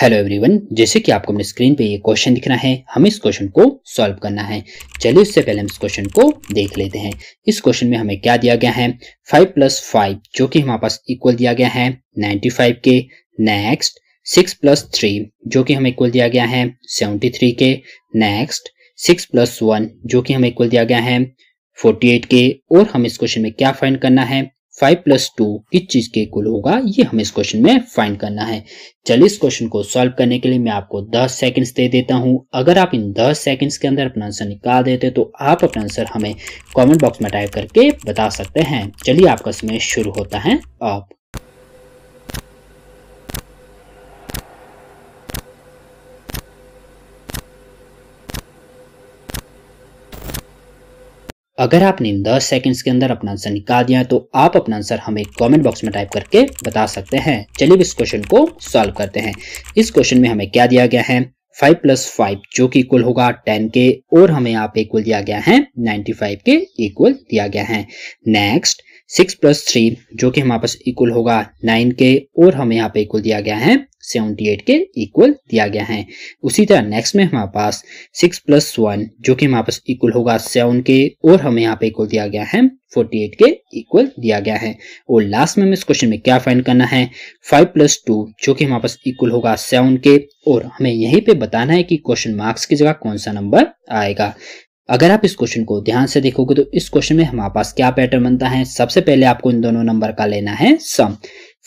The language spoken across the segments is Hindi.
हेलो एवरीवन जैसे कि आपको अपने स्क्रीन पे ये क्वेश्चन दिख रहा है हमें इस क्वेश्चन को सॉल्व करना है चलिए उससे पहले हम इस क्वेश्चन को देख लेते हैं इस क्वेश्चन में हमें क्या दिया गया है फाइव प्लस फाइव जो कि हमारे पास इक्वल दिया गया है नाइन्टी फाइव के नेक्स्ट सिक्स प्लस थ्री जो कि हमें इक्वल दिया गया है सेवेंटी थ्री के नेक्स्ट सिक्स प्लस वन जो कि हमें इक्वल दिया गया है फोर्टी एट के और हमें इस क्वेश्चन में क्या फाइंड करना है फाइव प्लस टू किस चीज के इक्वल होगा ये हमें इस क्वेश्चन में फाइंड करना है चलिए इस क्वेश्चन को सॉल्व करने के लिए मैं आपको 10 सेकंड्स दे देता हूं अगर आप इन 10 सेकंड्स के अंदर अपना आंसर निकाल देते तो आप अपना आंसर हमें कमेंट बॉक्स में टाइप करके बता सकते हैं चलिए आपका समय शुरू होता है अब अगर आपने 10 सेकंड्स के अंदर अपना आंसर निकाल दिया तो आप अपना आंसर हमें कमेंट बॉक्स में टाइप करके बता सकते हैं चलिए इस क्वेश्चन को सॉल्व करते हैं इस क्वेश्चन में हमें क्या दिया गया है 5 प्लस फाइव जो कि इक्वल होगा 10 के और हमें यहाँ पे इक्वल दिया गया है 95 के इक्वल दिया गया है नेक्स्ट सिक्स प्लस थ्री जो कि हमारे पास इक्वल होगा नाइन के और हमें यहाँ पे इक्वल दिया गया है सेवेंटी एट के इक्वल दिया गया है उसी तरह नेक्स्ट में हमारे पास सिक्स प्लस वन जो कि हमारे पास इक्वल होगा सेवन के और हमें यहाँ पे इक्वल दिया गया है फोर्टी एट के इक्वल दिया गया है और लास्ट में हमें इस क्वेश्चन में क्या फाइंड करना है फाइव प्लस टू जो कि हमारे पास इक्वल होगा सेवन के और हमें यहीं पे बताना है कि क्वेश्चन मार्क्स की जगह कौन सा नंबर आएगा अगर आप इस क्वेश्चन को ध्यान से देखोगे तो इस क्वेश्चन में हमारे पास क्या पैटर्न बनता है सबसे पहले आपको इन दोनों नंबर का लेना है सम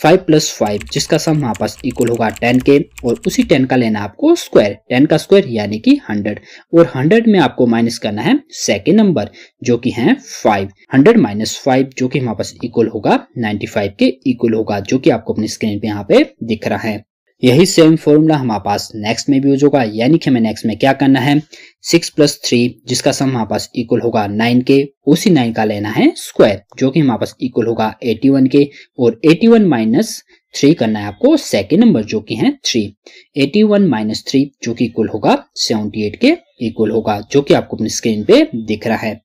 फाइव प्लस फाइव जिसका सम हमारे पास इक्वल होगा टेन के और उसी टेन का लेना आपको स्क्वायर टेन का स्क्वायर यानी कि हंड्रेड और हंड्रेड में आपको माइनस करना है सेकेंड नंबर जो कि है फाइव हंड्रेड माइनस फाइव जो कि हमारे पास इक्वल होगा नाइन्टी फाइव के इक्वल होगा जो कि आपको अपनी स्क्रीन पे यहाँ पे दिख रहा है यही सेम फॉर्मूला हमारे पास नेक्स्ट में भी यूज होगा यानी कि हमें नेक्स्ट में क्या करना है सिक्स प्लस थ्री जिसका सम हमारे पास इक्वल होगा नाइन के उसी नाइन का लेना है स्क्वायर जो कि हमारे पास इक्वल होगा एटी वन के और एटी वन माइनस थ्री करना है आपको सेकेंड नंबर जो कि है three eighty one minus three जो कि इक्वल होगा सेवेंटी एट के इक्वल होगा जो कि आपको अपनी स्क्रीन पे दिख रहा है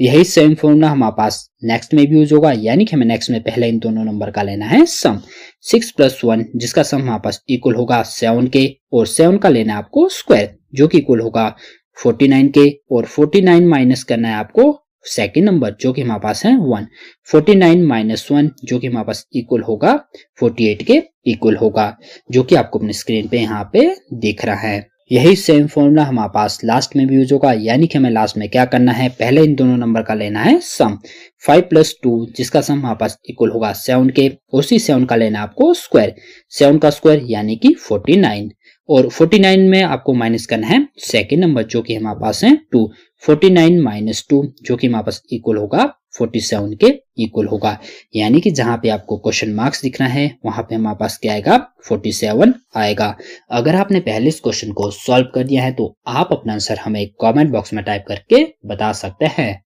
यही सेम फॉर्मूला हमारे पास नेक्स्ट में भी यूज होगा यानी कि हमें नेक्स्ट में पहले इन दोनों नंबर का लेना है सम सिक्स प्लस वन जिसका सम हमारे पास इक्वल होगा सेवन के और सेवन का लेना है आपको स्क्वायर जो कि इक्वल होगा फोर्टी नाइन के और फोर्टी नाइन माइनस करना है आपको सेकेंड नंबर जो कि हमारे पास है one forty nine minus one जो कि हमारे पास इक्वल होगा फोर्टी एट के इक्वल होगा जो कि आपको अपने स्क्रीन पे यहाँ पे देख रहा है यही सेम फॉर्मूला हमारे पास लास्ट में भी यूज होगा यानी कि हमें लास्ट में क्या करना है पहले इन दोनों नंबर का लेना है सम फाइव प्लस टू जिसका सम हमारे पास इक्वल होगा सेवन के उसी सेवन का लेना आपको स्क्वायर सेवन का स्क्वायर यानी कि फोर्टी नाइन और 49 में आपको माइनस करना है सेकेंड नंबर जो कि हमारे पास है two forty nine minus two जो कि हमारे पास इक्वल होगा 47 के इक्वल होगा यानी कि जहां पे आपको क्वेश्चन मार्क्स दिखना है वहां पे हमारे पास क्या आएगा 47 आएगा अगर आपने पहले इस क्वेश्चन को सॉल्व कर दिया है तो आप अपना आंसर हमें कमेंट बॉक्स में टाइप करके बता सकते हैं